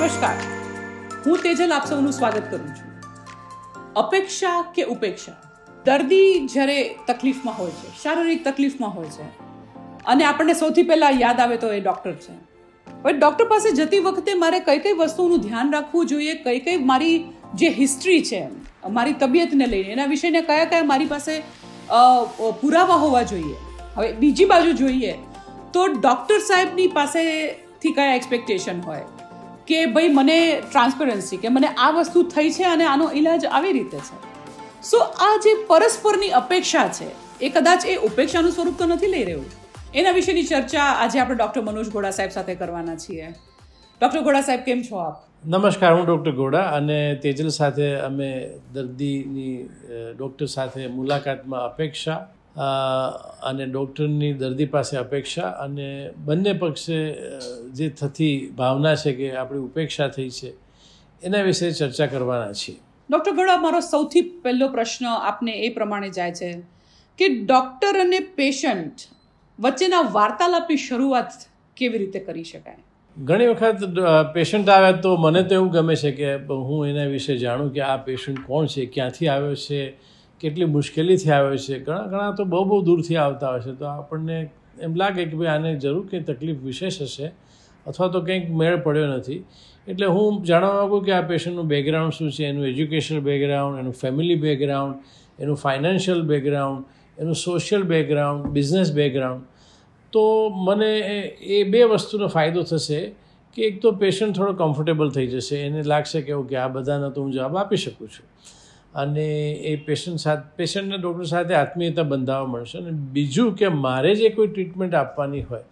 નમસ્કાર હું તેજલ આપ સૌનું સ્વાગત કરું છું અપેક્ષા કે ઉપેક્ષા દર્દી જ્યારે તકલીફમાં હોય છે શારીરિક તકલીફમાં હોય છે અને આપણને સૌથી પહેલાં યાદ આવે તો એ ડૉક્ટર છે હવે ડૉક્ટર પાસે જતી વખતે મારે કઈ કઈ વસ્તુનું ધ્યાન રાખવું જોઈએ કઈ કઈ મારી જે હિસ્ટ્રી છે મારી તબિયતને લઈને એના વિશેને કયા કયા મારી પાસે પુરાવા હોવા જોઈએ હવે બીજી બાજુ જોઈએ તો ડૉક્ટર સાહેબની પાસેથી કયા એક્સપેક્ટેશન હોય કે ભાઈ મને ટ્રાન્સપરન્સી કે મને આ વસ્તુ થઈ છે અને આનો ઈલાજ આવી રીતે છે સો આ જે પરસ્પરની અપેક્ષા છે એ કદાચ એ ઉપેક્ષાનું સ્વરૂપ તો નથી લઈ રહ્યું એના વિશેની ચર્ચા આજે આપણે ડૉક્ટર મનોજ ગોડા સાહેબ સાથે કરવાના છીએ ડૉક્ટર ગોડા સાહેબ કેમ છો આપ નમસ્કાર હું ડૉક્ટર ગોડા અને તેજલ સાથે અમે દર્દીની ડૉક્ટર સાથે મુલાકાતમાં અપેક્ષા અને ડૉક્ટરની દર્દી પાસે અપેક્ષા અને બંને પક્ષે જે થતી ભાવના છે કે આપણી ઉપેક્ષા થઈ છે એના વિશે ચર્ચા કરવાના છીએ ડૉક્ટર ગળા મારો સૌથી પહેલો પ્રશ્ન આપને એ પ્રમાણે જાય છે કે ડૉક્ટર અને પેશન્ટ વચ્ચેના વાર્તાલાપની શરૂઆત કેવી રીતે કરી શકાય ઘણી વખત પેશન્ટ આવે તો મને તો એવું ગમે છે કે હું એના વિશે જાણું કે આ પેશન્ટ કોણ છે ક્યાંથી આવ્યો છે કેટલી મુશ્કેલીથી આવે છે ઘણા ઘણા તો બહુ બહુ દૂરથી આવતા હોય છે તો આપણને એમ લાગે કે ભાઈ આને જરૂર કંઈ તકલીફ વિશેષ હશે અથવા તો કંઈક મેળ પડ્યો નથી એટલે હું જાણવા માગું કે આ પેશન્ટનું બેકગ્રાઉન્ડ શું છે એનું એજ્યુકેશનલ બેકગ્રાઉન્ડ એનું ફેમિલી બેકગ્રાઉન્ડ એનું ફાઇનાન્શિયલ બેકગ્રાઉન્ડ એનું સોશિયલ બેકગ્રાઉન્ડ બિઝનેસ બેકગ્રાઉન્ડ તો મને એ બે વસ્તુનો ફાયદો થશે કે એક તો પેશન્ટ થોડો કમ્ફર્ટેબલ થઈ જશે એને લાગશે કે ઓકે આ બધાનો તો હું જવાબ આપી શકું છું અને એ પેશન્ટ સાથે પેશન્ટને ડૉક્ટર સાથે આત્મીયતા બંધાવવા મળશે અને બીજું કે મારે જે કોઈ ટ્રીટમેન્ટ આપવાની હોય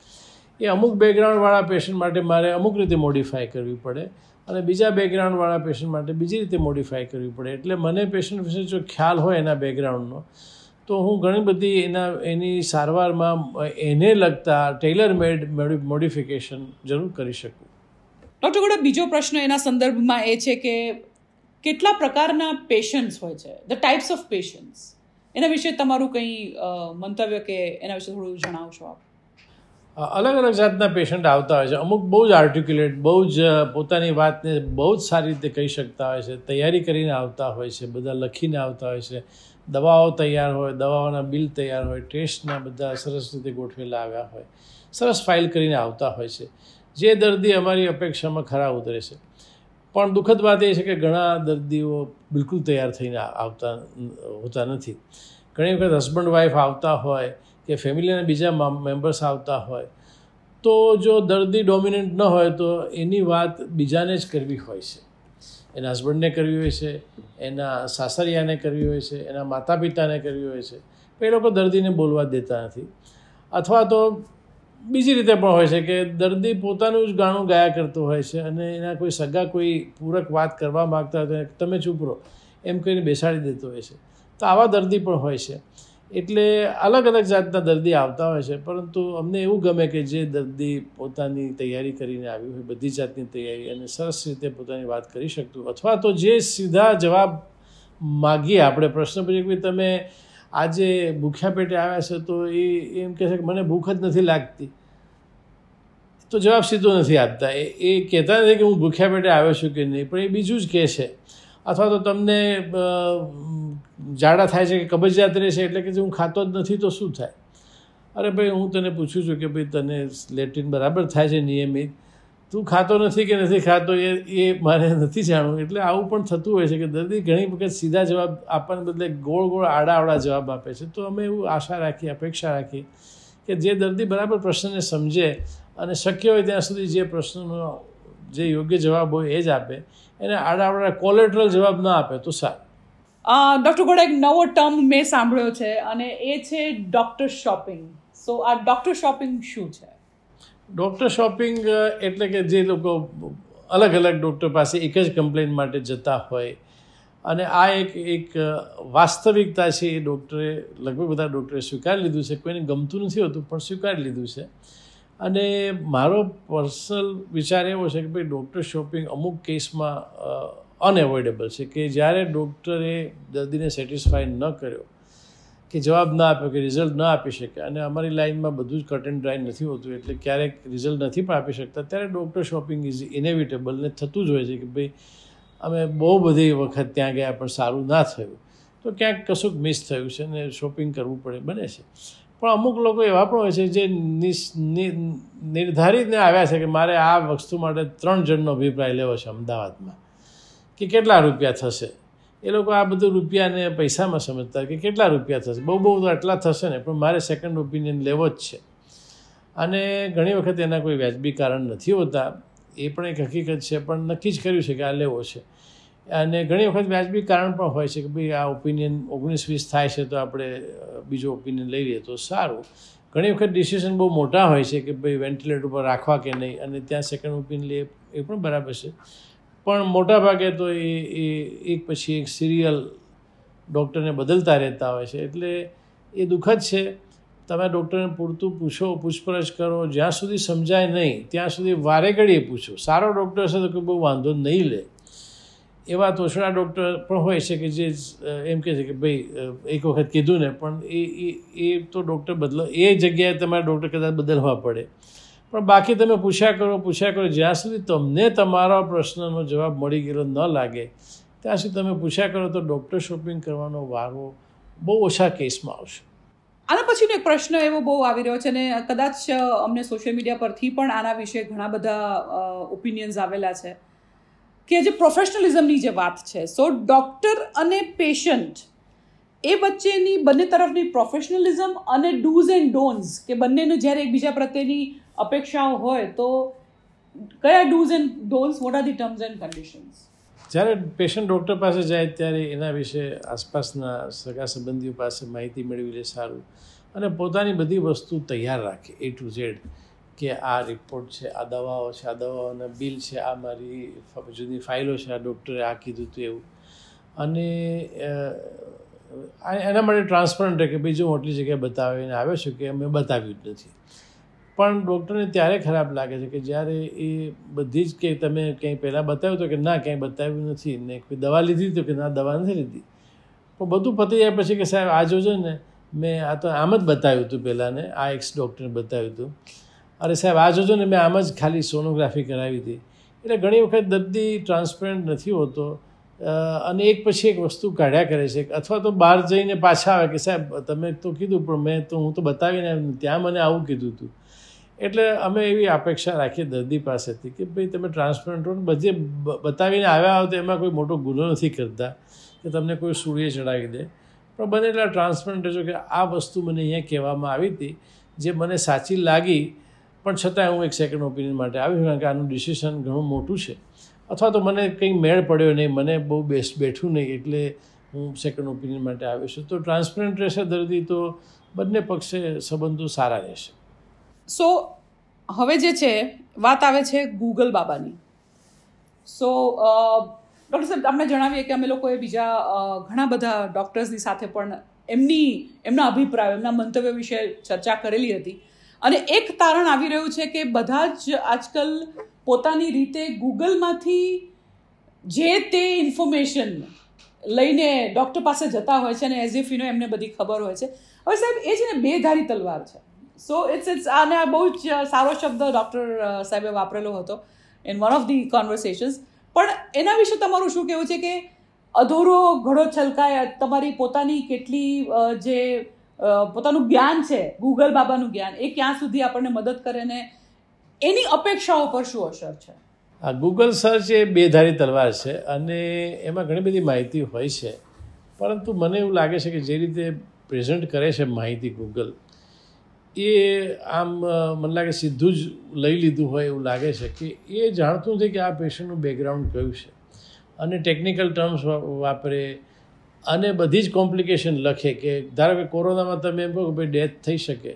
એ અમુક બેકગ્રાઉન્ડવાળા પેશન્ટ માટે મારે અમુક રીતે મોડિફાય કરવી પડે અને બીજા બેકગ્રાઉન્ડવાળા પેશન્ટ માટે બીજી રીતે મોડિફાય કરવી પડે એટલે મને પેશન્ટ વિશે જો ખ્યાલ હોય એના બેકગ્રાઉન્ડનો તો હું ઘણી બધી એના એની સારવારમાં એને લગતા ટેલર મેડ મોડિફિકેશન જરૂર કરી શકું ડૉક્ટર ગોડા બીજો પ્રશ્ન એના સંદર્ભમાં એ છે કે કેટલા પ્રકારના પેશન્સ હોય છે ધ ટાઈપ્સ ઓફ પેશન્ટ્સ એના વિશે તમારું કંઈ મંતવ્ય કે એના વિશે થોડું જણાવશો આપ અલગ અલગ જાતના પેશન્ટ આવતા હોય છે અમુક બહુ જ આર્ટિક્યુલેટ બહુ જ પોતાની વાતને બહુ જ સારી રીતે કહી શકતા હોય છે તૈયારી કરીને આવતા હોય છે બધા લખીને આવતા હોય છે દવાઓ તૈયાર હોય દવાઓના બિલ તૈયાર હોય ટેસ્ટના બધા સરસ રીતે ગોઠવેલા આવ્યા હોય સરસ ફાઇલ કરીને આવતા હોય છે જે દર્દી અમારી અપેક્ષામાં ખરા ઉતરે છે પણ દુઃખદ વાત એ છે કે ઘણા દર્દીઓ બિલકુલ તૈયાર થઈને આવતા હોતા નથી ઘણી વખત હસબન્ડ વાઈફ આવતા હોય કે ફેમિલીના બીજા મેમ્બર્સ આવતા હોય તો જો દર્દી ડોમિનન્ટ ન હોય તો એની વાત બીજાને જ કરવી હોય છે એના હસબન્ડને કરવી હોય છે એના સાસરિયાને કરવી હોય છે એના માતા પિતાને કરવી હોય છે એ લોકો દર્દીને બોલવા દેતા નથી અથવા તો બીજી રીતે પણ હોય છે કે દર્દી પોતાનું જ ગાણું ગાયા કરતો હોય છે અને એના કોઈ સગા કોઈ પૂરક વાત કરવા માગતા હોય તો તમે ચૂપ રહો એમ કહીને બેસાડી દેતો હોય છે તો આવા દર્દી પણ હોય છે એટલે અલગ અલગ જાતના દર્દી આવતા હોય છે પરંતુ અમને એવું ગમે કે જે દર્દી પોતાની તૈયારી કરીને આવ્યું હોય બધી જાતની તૈયારી અને સરસ રીતે પોતાની વાત કરી શકતું અથવા તો જે સીધા જવાબ માગીએ આપણે પ્રશ્ન પછી તમે આજે ભૂખ્યા પેટે આવ્યા છે તો એ એમ કહે છે કે મને ભૂખ જ નથી લાગતી તો જવાબ સીધો નથી આપતા એ એ કહેતા નથી કે હું ભૂખ્યા પેટે આવ્યો છું કે નહીં પણ એ બીજું જ કહે છે અથવા તો તમને જાડા થાય છે કે કબજિયાત રહે છે એટલે કે હું ખાતો જ નથી તો શું થાય અરે ભાઈ હું તને પૂછું છું કે ભાઈ તને લેટ્રિન બરાબર થાય છે નિયમિત તું ખાતો નથી કે નથી ખાતો એ એ મારે નથી જાણવું એટલે આવું પણ થતું હોય છે કે દર્દી ઘણી વખત સીધા જવાબ આપવાને બદલે ગોળ ગોળ આડા જવાબ આપે છે તો અમે એવું આશા રાખીએ અપેક્ષા રાખીએ કે જે દર્દી બરાબર પ્રશ્નને સમજે અને શક્ય હોય ત્યાં સુધી જે પ્રશ્નનો જે યોગ્ય જવાબ હોય એ જ આપે એને આડા આડા કોલેટરલ જવાબ ના આપે તો સારું ડૉક્ટર ગોડા એક નવો ટર્મ મેં સાંભળ્યો છે અને એ છે ડૉક્ટર શોપિંગ સો આ ડૉક્ટર શોપિંગ શું છે ડૉક્ટર શોપિંગ uh, એટલે કે જે લોકો અલગ અલગ ડૉક્ટર પાસે એક જ કમ્પ્લેન માટે જતા હોય અને આ એક એક વાસ્તવિકતા છે એ ડૉક્ટરે લગભગ બધા ડૉક્ટરે સ્વીકારી લીધું છે કોઈને ગમતું નથી હોતું પણ સ્વીકારી લીધું છે અને મારો પર્સનલ વિચાર એવો છે કે ભાઈ ડૉક્ટર શોપિંગ અમુક કેસમાં અનએવોઇડેબલ છે કે જ્યારે ડૉક્ટરે દર્દીને સેટિસ્ફાય ન કર્યો કે જવાબ ના આપ્યો કે રિઝલ્ટ ના આપી શકે અને અમારી લાઇનમાં બધું જ કટ એન્ડ ડ્રાય નથી હોતું એટલે ક્યારેક રિઝલ્ટ નથી પણ આપી શકતા ત્યારે ડૉક્ટર શોપિંગ ઇઝ ઇનેવિટેબલ ને થતું જ હોય છે કે ભાઈ અમે બહુ બધી વખત ત્યાં ગયા પણ સારું ના થયું તો ક્યાંક કશુંક મિસ થયું છે ને શોપિંગ કરવું પડે બને છે પણ અમુક લોકો એવા પણ હોય છે જે નિર્ધારિતને આવ્યા છે કે મારે આ વસ્તુ માટે ત્રણ જણનો અભિપ્રાય લેવો છે અમદાવાદમાં કે કેટલા રૂપિયા થશે એ લોકો આ બધું રૂપિયાને પૈસામાં સમજતા કે કેટલા રૂપિયા થશે બહુ બહુ તો આટલા થશે ને પણ મારે સેકન્ડ ઓપિનિયન લેવો જ છે અને ઘણી વખત એના કોઈ વ્યાજબી કારણ નથી હોતા એ પણ એક હકીકત છે પણ નક્કી જ કર્યું છે કે આ લેવો છે અને ઘણી વખત વ્યાજબી કારણ પણ હોય છે કે ભાઈ આ ઓપિનિયન ઓગણીસ વીસ થાય છે તો આપણે બીજો ઓપિનિયન લઈ લઈએ તો સારું ઘણી વખત ડિસિઝન બહુ મોટા હોય છે કે ભાઈ વેન્ટિલેટર પર રાખવા કે નહીં અને ત્યાં સેકન્ડ ઓપિનિયન લે એ પણ બરાબર છે પણ મોટા ભાગે તો એ એ એક પછી એક સિરિયલ ડૉક્ટરને બદલતા રહેતા હોય છે એટલે એ દુઃખદ છે તમે ડૉક્ટરને પૂરતું પૂછો પૂછપરછ કરો જ્યાં સુધી સમજાય નહીં ત્યાં સુધી વારે ઘડીએ પૂછો સારો ડૉક્ટર હશે તો કોઈ બહુ વાંધો નહીં લે એવા તોછડા ડૉક્ટર પણ હોય છે કે જે એમ કહે છે કે ભાઈ એક વખત કીધું ને પણ એ એ તો ડૉક્ટર બદલો એ જગ્યાએ તમારે ડૉક્ટર કદાચ બદલવા પડે પણ બાકી તમે પૂછ્યા કરો પૂછ્યા કરો જ્યાં સુધી તમને તમારા પ્રશ્નનો જવાબ મળી ગયેલો ન લાગે ત્યાં સુધી તમે પૂછ્યા કરો તો ડૉક્ટર શોપિંગ કરવાનો વારો બહુ ઓછા કેસમાં આવશે આના પછીનો એક પ્રશ્ન એવો બહુ આવી રહ્યો છે અને કદાચ અમને સોશિયલ મીડિયા પરથી પણ આના વિશે ઘણા બધા ઓપિનિયન્સ આવેલા છે કે જે પ્રોફેશનલિઝમની જે વાત છે સો ડૉક્ટર અને પેશન્ટ એ વચ્ચેની બંને તરફની પ્રોફેશનલિઝમ અને ડૂઝ એન્ડ ડોન્સ કે બંનેનું જ્યારે એકબીજા પ્રત્યેની અપેક્ષાઓ હોય તો કયા dos and don'ts what are the terms and conditions જ્યારે પેશન્ટ ડૉક્ટર પાસે જાય ત્યારે એના વિશે આસપાસના સગા સંબંધીઓ પાસે માહિતી મેળવી લે સારું અને પોતાની બધી વસ્તુ તૈયાર રાખે એ ટુ ઝેડ કે આ રિપોર્ટ છે આ દવાઓ છે આ દવાઓના બિલ છે આ મારી જુદી ફાઇલો છે આ ડૉક્ટરે આ કીધું હતું એવું અને એના માટે ટ્રાન્સપરન્ટ રહે કે બીજું જો મોટલી જગ્યાએ બતાવીને આવ્યો છું કે અમે બતાવ્યું જ નથી પણ ડૉક્ટરને ત્યારે ખરાબ લાગે છે કે જ્યારે એ બધી જ કે તમે ક્યાંય પહેલાં બતાવ્યું તો કે ના ક્યાંય બતાવ્યું નથી ને કોઈ દવા લીધી તો કે ના દવા નથી લીધી પણ બધું પતી જાય પછી કે સાહેબ આ જોજો ને મેં આ તો આમ જ બતાવ્યું હતું પહેલાંને આ એક્સ ડૉક્ટરને બતાવ્યું હતું અરે સાહેબ આ જોજો ને મેં આમ જ ખાલી સોનોગ્રાફી કરાવી હતી એટલે ઘણી વખત દર્દી ટ્રાન્સપેરન્ટ નથી હોતો અને એક પછી એક વસ્તુ કાઢ્યા કરે છે અથવા તો બહાર જઈને પાછા આવે કે સાહેબ તમે તો કીધું પણ મેં તો હું તો બતાવીને ત્યાં મને આવું કીધું હતું એટલે અમે એવી અપેક્ષા રાખીએ દર્દી પાસેથી કે ભાઈ તમે ટ્રાન્સપ્લાન્ટ બધે બતાવીને આવ્યા હો તો એમાં કોઈ મોટો ગુનો નથી કરતા કે તમને કોઈ સૂર્ય ચડાવી દે પણ બને એટલા ટ્રાન્સપ્લાન્ટ રહેજો કે આ વસ્તુ મને અહીંયા કહેવામાં આવી હતી જે મને સાચી લાગી પણ છતાં હું એક સેકન્ડ ઓપિનિયન માટે આવ્યો કારણ કે આનું ડિસિશન ઘણું મોટું છે અથવા તો મને કંઈ મેળ પડ્યો નહીં મને બહુ બેસ્ટ બેઠું નહીં એટલે હું સેકન્ડ ઓપિનિયન માટે આવ્યો છું તો ટ્રાન્સપ્લાન્ટ રહેશે દર્દી તો બંને પક્ષે સંબંધો સારા રહેશે સો હવે જે છે વાત આવે છે ગૂગલ બાબાની સો ડૉક્ટર સાહેબ આપણે જણાવીએ કે અમે લોકોએ બીજા ઘણા બધા ડૉક્ટર્સની સાથે પણ એમની એમના અભિપ્રાય એમના મંતવ્ય વિશે ચર્ચા કરેલી હતી અને એક તારણ આવી રહ્યું છે કે બધા જ આજકાલ પોતાની રીતે ગૂગલમાંથી જે તે ઇન્ફોર્મેશન લઈને ડૉક્ટર પાસે જતા હોય છે અને એઝ ઇફ યુનો એમને બધી ખબર હોય છે હવે સાહેબ એ છે ને બેધારી તલવાર છે સો ઇટ્સ ઇટ્સ આને બહુ જ સારો શબ્દ ડૉક્ટર સાહેબે વાપરેલો હતો in one of the conversations પણ એના વિશે તમારું શું કહેવું છે કે અધૂરો ઘડો છલકાય તમારી પોતાની કેટલી જે પોતાનું જ્ઞાન છે ગૂગલ બાબાનું જ્ઞાન એ ક્યાં સુધી આપણને મદદ કરે ને એની અપેક્ષાઓ પર શું અસર છે આ ગૂગલ સર્ચ એ બેધારી તલવાર છે અને એમાં ઘણી બધી માહિતી હોય છે પરંતુ મને એવું લાગે છે કે જે રીતે પ્રેઝન્ટ કરે છે માહિતી ગૂગલ એ આમ મને લાગે સીધું જ લઈ લીધું હોય એવું લાગે છે કે એ જાણતું નથી કે આ પેશન્ટનું બેકગ્રાઉન્ડ કયું છે અને ટેકનિકલ ટર્મ્સ વાપરે અને બધી જ કોમ્પ્લિકેશન લખે કે ધારો કે કોરોનામાં તમે એમ કહો કે ભાઈ ડેથ થઈ શકે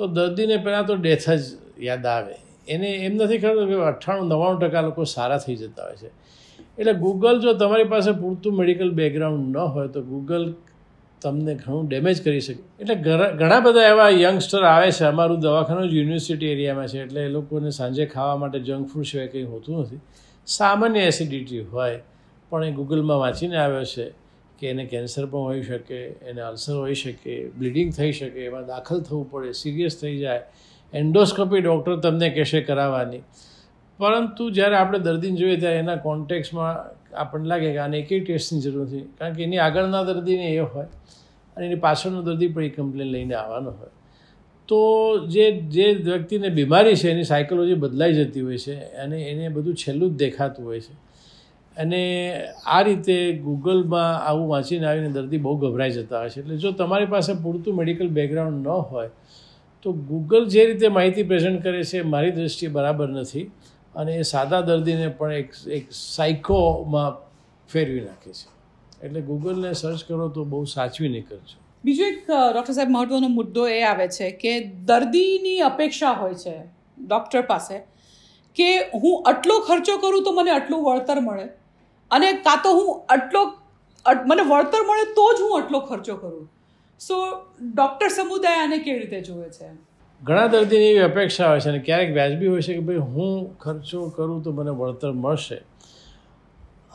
તો દર્દીને પહેલાં તો ડેથ જ યાદ આવે એને એમ નથી ખબર કે અઠ્ઠાણું નવ્વાણું ટકા લોકો સારા થઈ જતા હોય છે એટલે ગૂગલ જો તમારી પાસે પૂરતું મેડિકલ બેકગ્રાઉન્ડ ન હોય તો ગૂગલ તમને ઘણું ડેમેજ કરી શકે એટલે ઘણા બધા એવા યંગસ્ટર આવે છે અમારું દવાખાનું જ યુનિવર્સિટી એરિયામાં છે એટલે એ લોકોને સાંજે ખાવા માટે જંક ફૂડ સિવાય કંઈ હોતું નથી સામાન્ય એસિડિટી હોય પણ એ ગૂગલમાં વાંચીને આવ્યો છે કે એને કેન્સર પણ હોઈ શકે એને અલ્સર હોઈ શકે બ્લીડિંગ થઈ શકે એમાં દાખલ થવું પડે સિરિયસ થઈ જાય એન્ડોસ્કોપી ડૉક્ટર તમને કહેશે કરાવવાની પરંતુ જ્યારે આપણે દર્દીને જોઈએ ત્યારે એના કોન્ટેક્સમાં આપણને લાગે કે આને એકેય ટેસ્ટની જરૂર નથી કારણ કે એની આગળના દર્દીને એ હોય અને એની પાછળનો દર્દી પણ એ કમ્પ્લેન લઈને આવવાનો હોય તો જે જે વ્યક્તિને બીમારી છે એની સાયકોલોજી બદલાઈ જતી હોય છે અને એને બધું છેલ્લું જ દેખાતું હોય છે અને આ રીતે ગૂગલમાં આવું વાંચીને આવીને દર્દી બહુ ગભરાઈ જતા હોય છે એટલે જો તમારી પાસે પૂરતું મેડિકલ બેકગ્રાઉન્ડ ન હોય તો ગૂગલ જે રીતે માહિતી પ્રેઝન્ટ કરે છે મારી દૃષ્ટિએ બરાબર નથી અને એ સાદા દર્દીને પણ એક એક સાયકોમાં ફેરવી નાખે છે એટલે ગૂગલને સર્ચ કરો તો બહુ સાચવી નીકળશે બીજો એક ડૉક્ટર સાહેબ મહત્ત્વનો મુદ્દો એ આવે છે કે દર્દીની અપેક્ષા હોય છે ડૉક્ટર પાસે કે હું આટલો ખર્ચો કરું તો મને આટલું વળતર મળે અને કાં તો હું આટલો મને વળતર મળે તો જ હું આટલો ખર્ચો કરું સો ડૉક્ટર સમુદાય આને કેવી રીતે જુએ છે ઘણા દર્દીની એવી અપેક્ષા હોય છે અને ક્યારેક વ્યાજબી હોય છે કે ભાઈ હું ખર્ચો કરું તો મને વળતર મળશે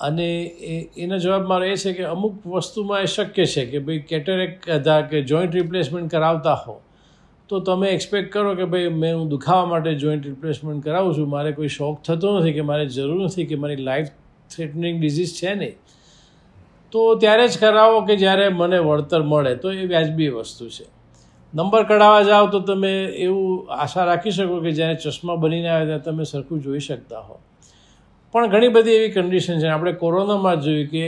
અને એ એનો જવાબ મારો એ છે કે અમુક વસ્તુમાં એ શક્ય છે કે ભાઈ કેટેરેક કે જોઈન્ટ રિપ્લેસમેન્ટ કરાવતા હો તો તમે એક્સપેક્ટ કરો કે ભાઈ મેં હું દુખાવા માટે જોઈન્ટ રિપ્લેસમેન્ટ કરાવું છું મારે કોઈ શોખ થતો નથી કે મારે જરૂર નથી કે મારી લાઈફ થ્રેટનિંગ ડિઝીઝ છે નહીં તો ત્યારે જ કરાવો કે જ્યારે મને વળતર મળે તો એ વ્યાજબી વસ્તુ છે નંબર કઢાવવા જાઓ તો તમે એવું આશા રાખી શકો કે જ્યારે ચશ્મા બનીને આવે ત્યાં તમે સરખું જોઈ શકતા હો પણ ઘણી બધી એવી કન્ડિશન છે આપણે કોરોનામાં જોયું કે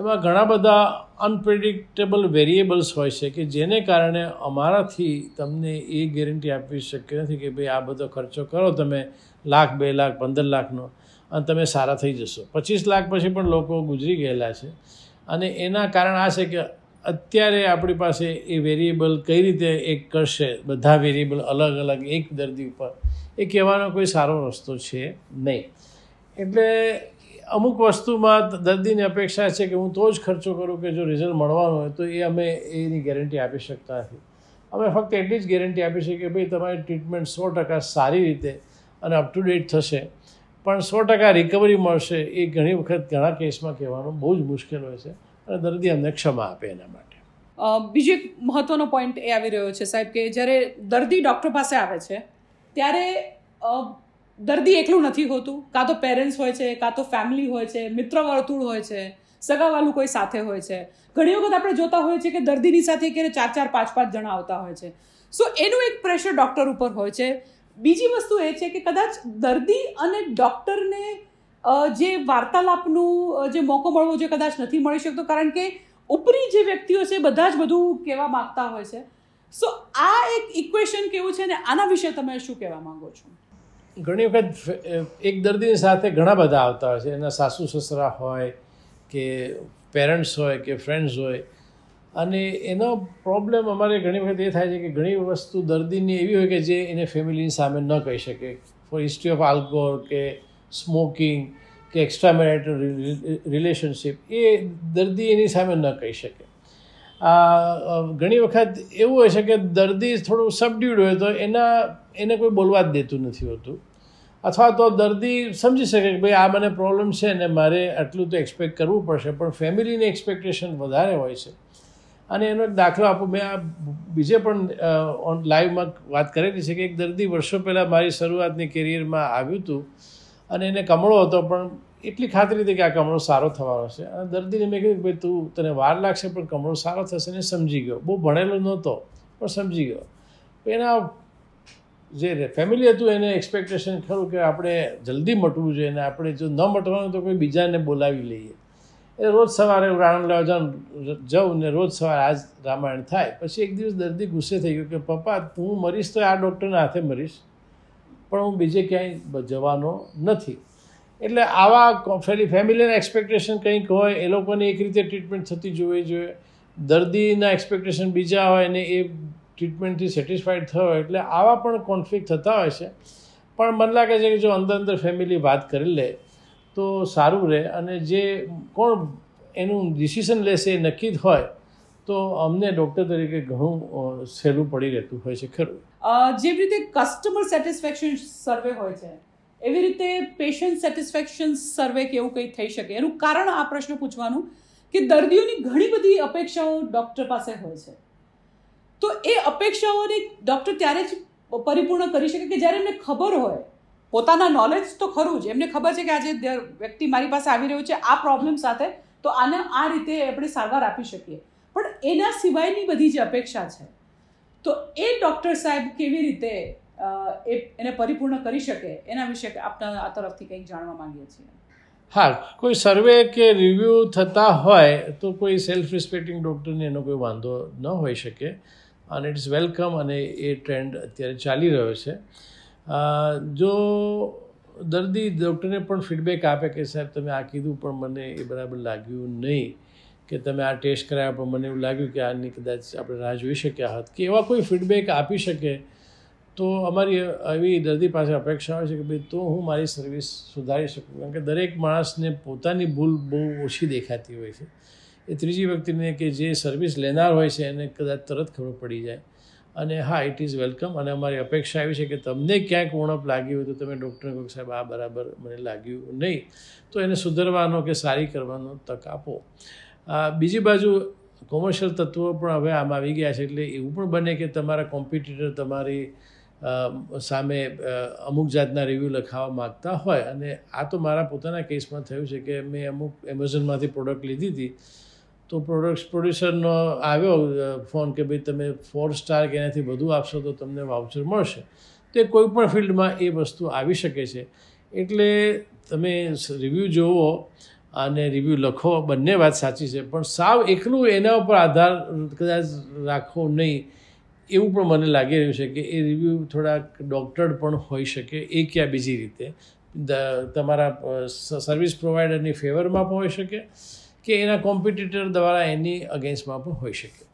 એમાં ઘણા બધા અનપ્રિડિક્ટેબલ વેરિએબલ્સ હોય છે કે જેને કારણે અમારાથી તમને એ ગેરંટી આપવી શક્ય નથી કે ભાઈ આ બધો ખર્ચો કરો તમે લાખ બે લાખ પંદર લાખનો અને તમે સારા થઈ જશો પચીસ લાખ પછી પણ લોકો ગુજરી ગયેલા છે અને એના કારણ આ છે કે અત્યારે આપણી પાસે એ વેરિયેબલ કઈ રીતે એક કરશે બધા વેરિયેબલ અલગ અલગ એક દર્દી ઉપર એ કહેવાનો કોઈ સારો રસ્તો છે નહીં એટલે અમુક વસ્તુમાં દર્દીને અપેક્ષા છે કે હું તો જ ખર્ચો કરું કે જો રિઝલ્ટ મળવાનું હોય તો એ અમે એની ગેરંટી આપી શકતા નથી અમે ફક્ત એટલી જ ગેરંટી આપી છીએ કે ભાઈ તમારી ટ્રીટમેન્ટ સો ટકા સારી રીતે અને અપ ટુ ડેટ થશે પણ સો ટકા રિકવરી મળશે એ ઘણી વખત ઘણા કેસમાં કહેવાનું બહુ જ મુશ્કેલ હોય છે અને દર્દી અમને ક્ષમા આપે એના માટે બીજો એક મહત્વનો પોઈન્ટ એ આવી રહ્યો છે સાહેબ કે જ્યારે દર્દી ડૉક્ટર પાસે આવે છે ત્યારે દર્દી એકલું નથી હોતું કાં તો પેરેન્ટ્સ હોય છે કાં તો ફેમિલી હોય છે મિત્ર વર્તુળ હોય છે સગાવાલું કોઈ સાથે હોય છે ઘણી વખત આપણે જોતા હોઈએ છીએ કે દર્દીની સાથે ક્યારે ચાર ચાર પાંચ પાંચ જણા આવતા હોય છે સો એનું એક પ્રેશર ડૉક્ટર ઉપર હોય છે બીજી વસ્તુ એ છે કે કદાચ દર્દી અને ડૉક્ટરને જે વાર્તાલાપનું જે મોકો મળવો જે કદાચ નથી મળી શકતો કારણ કે ઉપરી જે વ્યક્તિઓ છે બધા જ બધું કહેવા માગતા હોય છે સો આ એક ઇક્વેશન કેવું છે ને આના વિશે તમે શું કહેવા માગો છો ઘણી વખત એક દર્દીની સાથે ઘણા બધા આવતા હોય છે એના સાસુ સસરા હોય કે પેરેન્ટ્સ હોય કે ફ્રેન્ડ્સ હોય અને એનો પ્રોબ્લેમ અમારે ઘણી વખત એ થાય છે કે ઘણી વસ્તુ દર્દીની એવી હોય કે જે એને ફેમિલીની સામે ન કહી શકે ફોર હિસ્ટ્રી ઓફ આલ્કોહોલ કે સ્મોકિંગ કે એક્સ્ટ્રા મેરિટલ રિલેશનશીપ એ દર્દી એની સામે ન કહી શકે આ ઘણી વખત એવું હોય છે કે દર્દી થોડું સબડ્યુડ હોય તો એના એને કોઈ બોલવા જ દેતું નથી હોતું અથવા તો દર્દી સમજી શકે કે ભાઈ આ મને પ્રોબ્લેમ છે ને મારે આટલું તો એક્સપેક્ટ કરવું પડશે પણ ફેમિલીની એક્સપેક્ટેશન વધારે હોય છે અને એનો એક દાખલો આપું મેં આ બીજે પણ ઓન લાઈવમાં વાત કરેલી છે કે એક દર્દી વર્ષો પહેલાં મારી શરૂઆતની કેરિયરમાં આવ્યું હતું અને એને કમળો હતો પણ એટલી ખાતરી હતી કે આ કમળો સારો થવાનો છે અને દર્દીને મેં કીધું કે ભાઈ તું તને વાર લાગશે પણ કમળો સારો થશે ને સમજી ગયો બહુ ભણેલો નહોતો પણ સમજી ગયો એના જે ફેમિલી હતું એને એક્સપેક્ટેશન ખરું કે આપણે જલ્દી મટવું જોઈએ અને આપણે જો ન મટવાનું તો કોઈ બીજાને બોલાવી લઈએ એ રોજ સવારે રાણ લેવા જાઉં જાઉં ને રોજ સવારે આજ રામાયણ થાય પછી એક દિવસ દર્દી ગુસ્સે થઈ ગયો કે પપ્પા તું મરીશ તો આ ડૉક્ટરના હાથે મરીશ પણ હું બીજે ક્યાંય જવાનો નથી એટલે આવા ફેમિલીના એક્સપેક્ટેશન કંઈક હોય એ લોકોની એક રીતે ટ્રીટમેન્ટ થતી જોવી જોઈએ દર્દીના એક્સપેક્ટેશન બીજા હોય ને એ ટ્રીટમેન્ટથી સેટિસ્ફાઈડ થયો હોય એટલે આવા પણ કોન્ફ્લિક થતા હોય છે પણ મને લાગે છે કે જો અંદર અંદર ફેમિલી વાત કરી લે તો સારું રહે અને જે કોણ એનું ડિસિઝન લેશે એ નક્કી જ હોય તો અમને ડૉક્ટર તરીકે ઘણું સહેલું પડી રહેતું હોય છે ખરું જેવી રીતે કસ્ટમર સેટિસ્ફેક્શન સર્વે હોય છે એવી રીતે પેશન્ટ સેટિસ્ફેક્શન સર્વે કે એવું કંઈ થઈ શકે એનું કારણ આ પ્રશ્ન પૂછવાનું કે દર્દીઓની ઘણી બધી અપેક્ષાઓ ડૉક્ટર પાસે હોય છે તો એ અપેક્ષાઓને ડૉક્ટર ત્યારે જ પરિપૂર્ણ કરી શકે કે જ્યારે એમને ખબર હોય પોતાના નોલેજ તો ખરું જ એમને ખબર છે કે આજે વ્યક્તિ મારી પાસે આવી રહ્યો છે આ પ્રોબ્લેમ સાથે તો આને આ રીતે આપણે સારવાર આપી શકીએ પણ એના સિવાયની બધી જ અપેક્ષા છે તો એ ડૉક્ટર સાહેબ કેવી રીતે એ એને પરિપૂર્ણ કરી શકે એના વિશે આપના આ તરફથી કંઈક જાણવા માંગીએ છીએ હા કોઈ સર્વે કે રિવ્યૂ થતા હોય તો કોઈ સેલ્ફ રિસ્પેક્ટિંગ ડૉક્ટરને એનો કોઈ વાંધો ન હોઈ શકે અને ઇટ્સ વેલકમ અને એ ટ્રેન્ડ અત્યારે ચાલી રહ્યો છે જો દર્દી ડૉક્ટરને પણ ફીડબેક આપે કે સાહેબ તમે આ કીધું પણ મને એ બરાબર લાગ્યું નહીં કે તમે આ ટેસ્ટ કરાયા પણ મને એવું લાગ્યું કે આની કદાચ આપણે રાહ જોઈ શક્યા હોત કે એવા કોઈ ફીડબેક આપી શકે તો અમારી એવી દર્દી પાસે અપેક્ષા હોય છે કે ભાઈ તો હું મારી સર્વિસ સુધારી શકું કારણ કે દરેક માણસને પોતાની ભૂલ બહુ ઓછી દેખાતી હોય છે એ ત્રીજી વ્યક્તિને કે જે સર્વિસ લેનાર હોય છે એને કદાચ તરત ખબર પડી જાય અને હા ઇટ ઇઝ વેલકમ અને અમારી અપેક્ષા એવી છે કે તમને ક્યાંક ઉણપ લાગી હોય તો તમે ડૉક્ટરને કહો સાહેબ આ બરાબર મને લાગ્યું નહીં તો એને સુધરવાનો કે સારી કરવાનો તક આપો બીજી બાજુ કોમર્શિયલ તત્વો પણ હવે આમાં આવી ગયા છે એટલે એવું પણ બને કે તમારા કોમ્પિટિટર તમારી સામે અમુક જાતના રિવ્યૂ લખાવા માગતા હોય અને આ તો મારા પોતાના કેસમાં થયું છે કે મેં અમુક એમેઝોનમાંથી પ્રોડક્ટ લીધી હતી તો પ્રોડક્ટ પ્રોડ્યુસરનો આવ્યો ફોન કે ભાઈ તમે ફોર સ્ટાર કે એનાથી વધુ આપશો તો તમને વાઉચર મળશે તે એ કોઈ પણ ફિલ્ડમાં એ વસ્તુ આવી શકે છે એટલે તમે રિવ્યૂ જોવો અને રિવ્યૂ લખો બંને વાત સાચી છે પણ સાવ એકલું એના ઉપર આધાર કદાચ રાખવો નહીં એવું પણ મને લાગી રહ્યું છે કે એ રિવ્યૂ થોડાક ડૉક્ટર્ડ પણ હોઈ શકે એક યા બીજી રીતે તમારા સર્વિસ પ્રોવાઈડરની ફેવરમાં પણ હોઈ શકે કે એના કોમ્પિટિટર દ્વારા એની અગેન્સ્ટમાં પણ હોઈ શકે